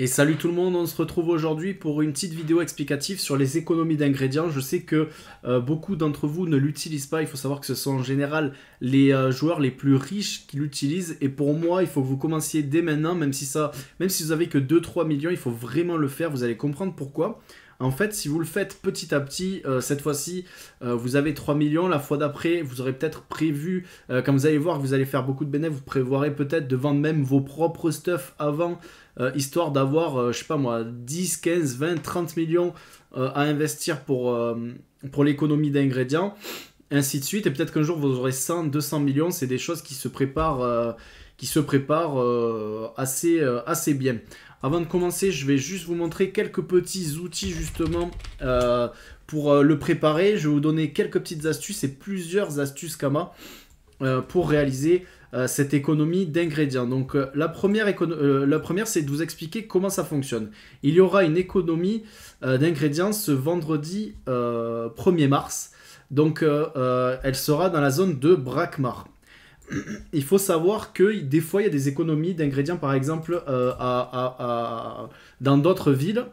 Et salut tout le monde, on se retrouve aujourd'hui pour une petite vidéo explicative sur les économies d'ingrédients. Je sais que euh, beaucoup d'entre vous ne l'utilisent pas, il faut savoir que ce sont en général les euh, joueurs les plus riches qui l'utilisent et pour moi, il faut que vous commenciez dès maintenant même si ça même si vous avez que 2 3 millions, il faut vraiment le faire, vous allez comprendre pourquoi. En fait, si vous le faites petit à petit, euh, cette fois-ci, euh, vous avez 3 millions. La fois d'après, vous aurez peut-être prévu, comme euh, vous allez voir que vous allez faire beaucoup de bénéfices, vous prévoirez peut-être de vendre même vos propres stuff avant, histoire d'avoir, je sais pas moi, 10, 15, 20, 30 millions à investir pour, pour l'économie d'ingrédients, ainsi de suite. Et peut-être qu'un jour, vous aurez 100, 200 millions. C'est des choses qui se préparent qui se prépare euh, assez, euh, assez bien. Avant de commencer, je vais juste vous montrer quelques petits outils justement euh, pour le préparer. Je vais vous donner quelques petites astuces et plusieurs astuces Kama pour réaliser cette économie d'ingrédients. Donc la première, la première c'est de vous expliquer comment ça fonctionne. Il y aura une économie d'ingrédients ce vendredi 1er mars. Donc elle sera dans la zone de Brakmar il faut savoir que des fois, il y a des économies d'ingrédients, par exemple, euh, dans d'autres villes.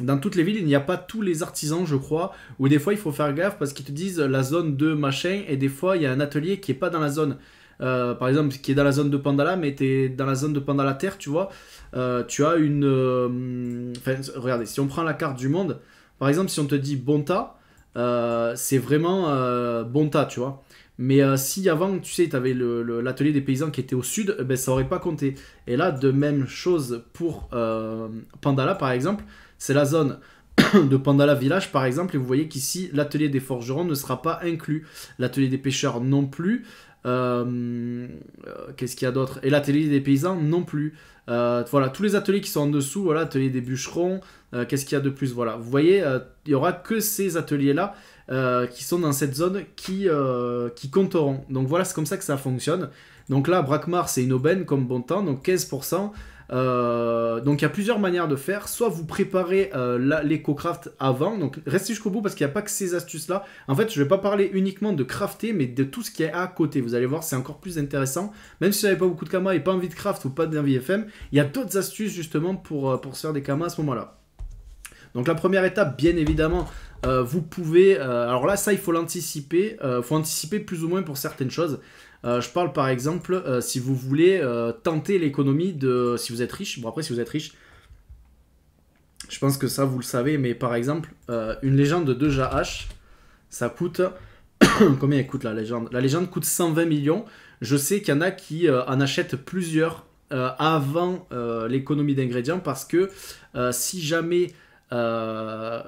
Dans toutes les villes, il n'y a pas tous les artisans, je crois, où des fois il faut faire gaffe parce qu'ils te disent la zone de machin, et des fois il y a un atelier qui n'est pas dans la zone. Euh, par exemple, qui est dans la zone de Pandala, mais tu es dans la zone de Pandala Terre, tu vois. Euh, tu as une. Enfin, regardez, si on prend la carte du monde, par exemple, si on te dit Bonta, c'est vraiment Bonta, tu vois. Mais euh, si avant, tu sais, tu avais l'atelier des paysans qui était au sud, eh ben, ça aurait pas compté. Et là, de même chose pour euh, Pandala, par exemple. C'est la zone de Pandala Village, par exemple. Et vous voyez qu'ici, l'atelier des forgerons ne sera pas inclus. L'atelier des pêcheurs non plus. Euh, qu'est-ce qu'il y a d'autre Et l'atelier des paysans non plus. Euh, voilà, tous les ateliers qui sont en dessous, voilà, atelier des bûcherons, euh, qu'est-ce qu'il y a de plus Voilà, vous voyez, il y aura que ces ateliers-là qui sont dans cette zone qui, qui compteront. Donc voilà, c'est comme ça que ça fonctionne. Donc là, braquemar c'est une aubaine comme bon temps, donc 15%. Euh, donc il y a plusieurs manières de faire. Soit vous préparez euh, l'éco-craft avant. Donc restez jusqu'au bout parce qu'il n'y a pas que ces astuces-là. En fait, je ne vais pas parler uniquement de crafter, mais de tout ce qui est à côté. Vous allez voir, c'est encore plus intéressant. Même si vous n'avez pas beaucoup de kamas et pas envie de craft ou pas d'envie FM, il y a d'autres astuces justement pour, euh, pour se faire des kamas à ce moment-là. Donc la première étape, bien évidemment, euh, vous pouvez... Euh, alors là, ça, il faut l'anticiper. Il euh, faut anticiper plus ou moins pour certaines choses. je parle par exemple, si vous voulez tenter l'économie de... Si vous êtes riche, bon après si vous êtes riche, je pense que ça, vous le savez, mais par exemple, une légende de 2 JH, ça coûte... combien elle coûte la légende La légende coûte 120 millions. Je sais qu'il y en a qui en achètent plusieurs avant l'économie d'ingrédients parce que si jamais euh,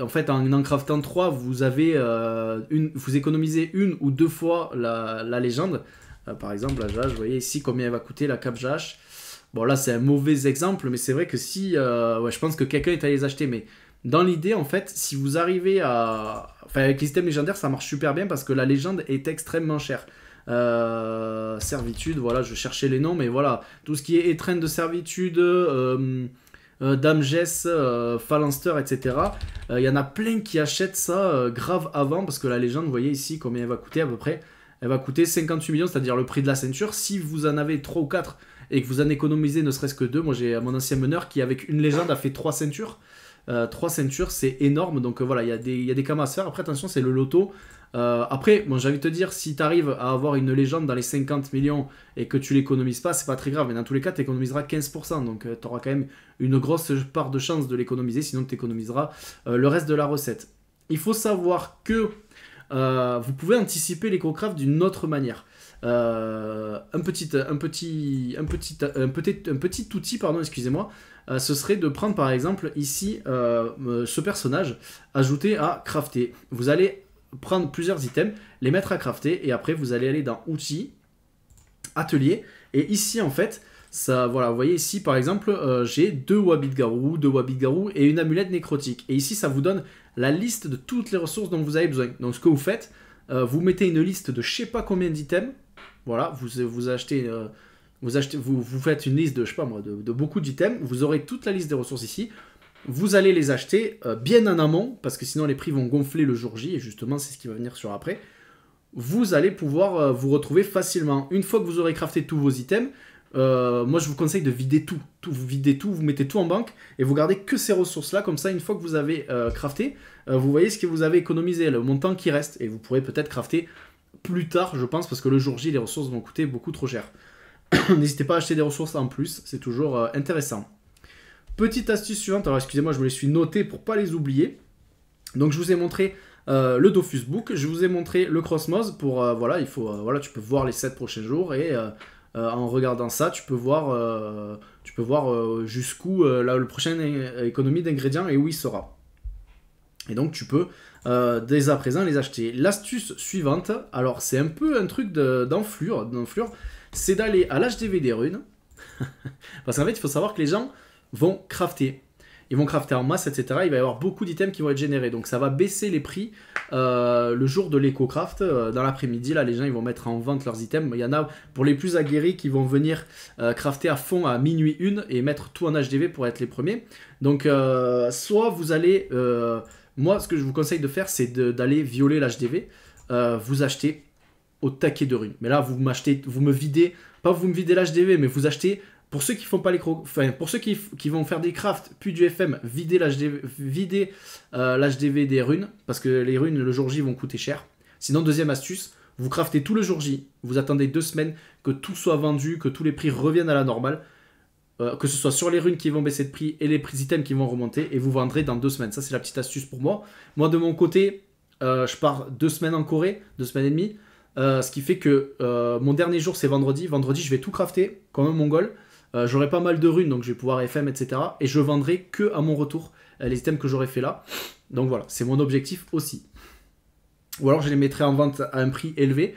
en fait, en craftant 3, vous avez euh, une, vous économisez une ou deux fois la, légende. Euh, par exemple, la Jage, vous voyez ici combien elle va coûter la cap Jage. Bon, là, c'est un mauvais exemple, mais c'est vrai que si, ouais, je pense que quelqu'un est allé les acheter, mais dans l'idée, en fait, si vous arrivez à, enfin, avec les systèmes légendaires, ça marche super bien parce que la légende est extrêmement chère. servitude, voilà, je cherchais les noms, mais voilà, tout ce qui est étreinte de servitude. Euh, Damges, euh, Phalanster, etc. Il euh, y en a plein qui achètent ça grave avant parce que la légende, vous voyez ici combien elle va coûter à peu près. Elle va coûter 58 millions, c'est-à-dire le prix de la ceinture. Si vous en avez 3 ou 4 et que vous en économisez ne serait-ce que 2, moi j'ai mon ancien meneur qui avec une légende a fait 3 ceintures. 3 ceintures, c'est énorme. Donc voilà, il y, a des, y a des camas à se faire. Après, attention, c'est le loto. Euh, après, bon, j'ai envie de te dire, si tu arrives à avoir une légende dans les 50 millions et que tu l'économises pas, c'est pas très grave. Mais dans tous les cas, tu économiseras 15%. Donc, euh, tu auras quand même une grosse part de chance de l'économiser. Sinon, tu économiseras euh, le reste de la recette. Il faut savoir que vous pouvez anticiper l'éco-craft d'une autre manière. un petit, un petit, un petit, un petit, un petit outil, pardon, excusez-moi. ce serait de prendre par exemple ici ce personnage ajouté à crafter. Vous allez prendre plusieurs items, les mettre à crafter, et après vous allez aller dans outils, atelier, et ici en fait, ça, voilà, vous voyez ici par exemple, euh, j'ai deux Wabit Garou, deux Wabit Garou et une amulette nécrotique. Et ici, ça vous donne la liste de toutes les ressources dont vous avez besoin. Donc ce que vous faites, euh, vous mettez une liste de je sais pas combien d'items, voilà, vous, vous achetez... Euh, vous, achetez, vous, vous faites une liste de, je sais pas moi, de beaucoup d'items, vous aurez toute la liste des ressources ici, vous allez les acheter euh, bien en amont, parce que sinon les prix vont gonfler le jour J, et justement c'est ce qui va venir sur après, vous allez pouvoir euh, vous retrouver facilement. Une fois que vous aurez crafté tous vos items, euh, moi je vous conseille de vider tout. tout. Vous videz tout, vous mettez tout en banque, et vous gardez que ces ressources-là, comme ça une fois que vous avez crafté, vous voyez ce que vous avez économisé, le montant qui reste, et vous pourrez peut-être crafter plus tard, je pense, parce que le jour J, les ressources vont coûter beaucoup trop cher. N'hésitez pas à acheter des ressources en plus, c'est toujours intéressant. Petite astuce suivante, alors excusez-moi, je me les suis notés pour pas les oublier. Donc je vous ai montré euh, le Dofus Book, je vous ai montré le Crossmos pour euh, voilà, il faut euh, voilà, tu peux voir les 7 prochains jours et en regardant ça, tu peux voir tu jusqu'où le prochain économie d'ingrédients et où il sera. Et donc tu peux dès à présent les acheter. L'astuce suivante, alors c'est un peu un truc d'enflure, c'est d'aller à l'HDV des runes parce qu'en fait, il faut savoir que les gens vont crafter. Ils vont crafter en masse, etc. Il va y avoir beaucoup d'items qui vont être générés. Donc ça va baisser les prix euh, le jour de l'éco-craft. Euh, dans l'après-midi, là, les gens ils vont mettre en vente leurs items. Il y en a pour les plus aguerris qui vont venir euh, crafter à fond à minuit une et mettre tout en HDV pour être les premiers. Donc soit vous allez... moi, ce que je vous conseille de faire, c'est d'aller violer l'HDV. vous achetez au taquet de runes. Mais là, vous m'achetez, vous me videz, pas vous me videz l'HDV, mais vous achetez pour ceux qui font pas les pour ceux qui, vont faire des crafts puis du FM, vider l'HDV, vider euh, l'HDV des runes parce que les runes le jour J vont coûter cher. Sinon deuxième astuce, vous craftez tout le jour J, vous attendez deux semaines que tout soit vendu, que tous les prix reviennent à la normale, euh, que ce soit sur les runes qui vont baisser de prix et les prix items qui vont remonter et vous vendrez dans deux semaines. Ça c'est la petite astuce pour moi. Moi de mon côté, euh, je pars deux semaines en Corée, deux semaines et demie. ce qui fait que mon dernier jour c'est vendredi. Vendredi, je vais tout crafter comme un mongol. Euh, j'aurai pas mal de runes, donc je vais pouvoir FM, etc. Et je vendrai que à mon retour euh, les items que j'aurai fait là. Donc voilà, c'est mon objectif aussi. Ou alors je les mettrai en vente à un prix élevé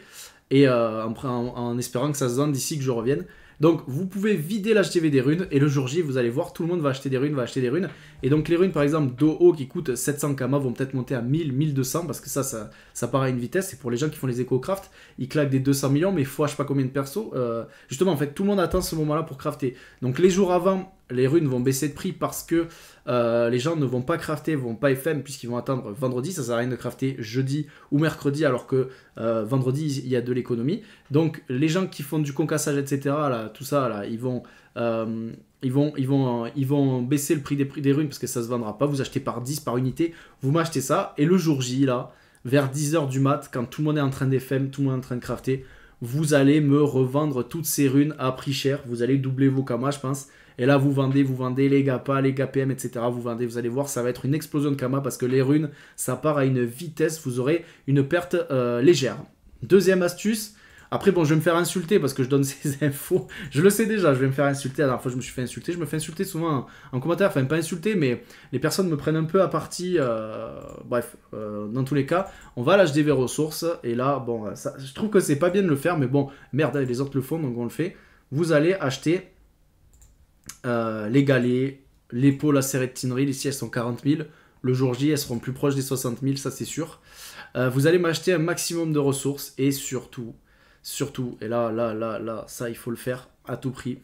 et euh, en, en, espérant que ça se vende d'ici que je revienne. Donc vous pouvez vider l'HTV des runes et le jour J, vous allez voir, tout le monde va acheter des runes, va acheter des runes. Et donc les runes par exemple d'Oho qui coûtent 700 Kama vont peut-être monter à 1000, 1200 parce que ça, ça, part à une vitesse. Et pour les gens qui font les éco-craft, ils claquent des 200 millions mais fois je sais pas combien de persos. Euh, justement, en fait, tout le monde attend ce moment-là pour crafter. Donc les jours avant, les runes vont baisser de prix parce que euh, les gens ne vont pas crafter, vont pas FM puisqu'ils vont attendre vendredi. Ça sert à rien de crafter jeudi ou mercredi alors que euh, vendredi il y a de l'économie. Donc les gens qui font du concassage etc tout ça là, ils vont euh, ils vont, ils, vont, ils vont baisser le prix des, runes parce que ça se vendra pas. Vous achetez par 10 par unité, vous m'achetez ça. Et le jour J, là, vers 10h du mat, quand tout le monde est en train d'FM, tout le monde est en train de crafter, vous allez me revendre toutes ces runes à prix cher. Vous allez doubler vos kamas, je pense. Et là, vous vendez, vous vendez les GAPA, les GAPM, etc. Vous vendez, vous allez voir, ça va être une explosion de kamas parce que les runes, ça part à une vitesse. Vous aurez une perte euh, légère. Deuxième astuce, après, bon, je vais me faire insulter parce que je donne ces infos. Je le sais déjà, je vais me faire insulter. La dernière fois, je me suis fait insulter. Je me fais insulter souvent en, commentaire. Enfin, pas insulter, mais les personnes me prennent un peu à partie. Euh, bref, euh, dans tous les cas, on va à l'HDV ressources. Et là, bon, euh, je trouve que c'est pas bien de le faire, mais bon, merde, hein, les autres le font, donc on le fait. Vous allez acheter les galets, les pots la de tinerie. Ici, elles sont 40 000. Le jour J, elles seront plus proches des 60 000, ça c'est sûr. vous allez m'acheter un maximum de ressources et surtout, Surtout, et là, là, là, là, ça, il faut le faire à tout prix.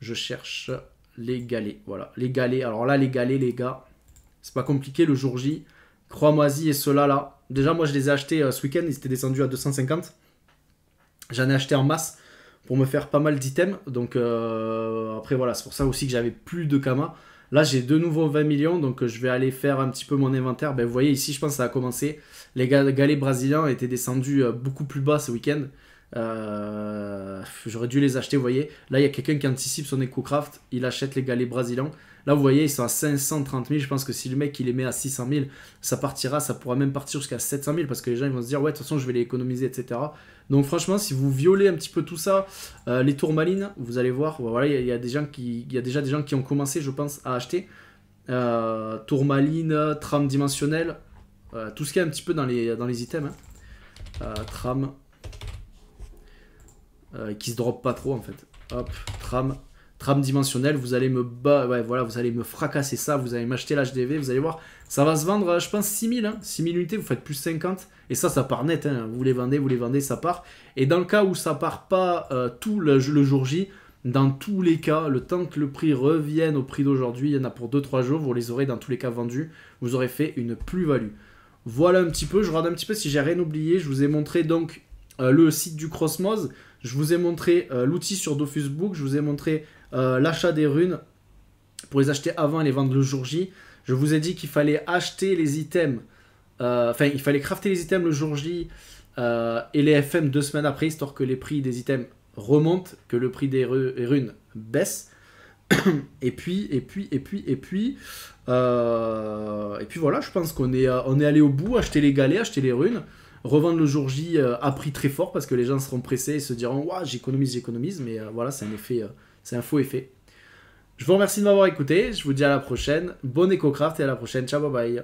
Je cherche les galets. Voilà, les galets. Alors là, les galets, les gars, c'est pas compliqué. Le jour J, crois-moi-y et ceux-là, Déjà, moi, je les ai achetés euh, ce week-end. Ils étaient descendus à 250. J'en ai acheté en masse pour me faire pas mal d'items. Donc, euh, après, voilà, c'est pour ça aussi que j'avais plus de Kama. Là, j'ai de nouveau 20 millions, donc euh, je vais aller faire un petit peu mon inventaire. Ben, vous voyez, ici, je pense que ça a commencé. Les galets brésiliens étaient descendus beaucoup plus bas ce week-end. Euh, j'aurais dû les acheter, vous voyez. Là, il y a quelqu'un qui anticipe son EcoCraft. Il achète les galets brésiliens. Là, vous voyez, ils sont à 530 000. Je pense que si le mec, il les met à 600 000, ça partira, ça pourra même partir jusqu'à 700 000 parce que les gens, ils vont se dire, ouais, de toute façon, je vais les économiser, etc. Donc, franchement, si vous violez un petit peu tout ça, euh, les tourmalines, vous allez voir, voilà, il y, a des gens qui, déjà des gens qui ont commencé, je pense, à acheter. Euh, tourmaline, trame dimensionnelle, euh, tout ce qu'il y a un petit peu dans les, dans les items. Hein. trame euh, qui se drop pas trop en fait. Hop, tram, tram dimensionnel, vous allez me voilà, vous allez me fracasser ça, vous allez m'acheter l'HDV, vous allez voir, ça va se vendre, euh, je pense 6000, hein, 6000 unités, vous faites plus 50, et ça, ça part net, hein. vous les vendez, vous les vendez, ça part. Et dans le cas où ça part pas euh, tout le, le, jour J, dans tous les cas, le temps que le prix revienne au prix d'aujourd'hui, il y en a pour 2-3 jours, vous les aurez dans tous les cas vendus, vous aurez fait une plus-value. Voilà un petit peu, je regarde un petit peu si j'ai rien oublié, je vous ai montré donc euh, le site du Crossmoz, Je vous ai montré euh, l'outil sur Dofusbook, je vous ai montré euh, l'achat des runes pour les acheter avant et les vendre le jour J. Je vous ai dit qu'il fallait acheter les items, enfin il fallait crafter les items le jour J et les FM deux semaines après, histoire que les prix des items remontent, que le prix des runes baisse. et puis, et puis, et puis, et puis, et puis voilà, je pense qu'on est, on est allé au bout, acheter les galets, acheter les runes revendre le jour J euh, à prix très fort parce que les gens seront pressés et se diront Waouh, j'économise, j'économise. Mais euh, voilà, c'est un effet, euh, c'est un faux effet. Je vous remercie de m'avoir écouté. Je vous dis à la prochaine. Bon EcoCraft et à la prochaine. Ciao, bye bye.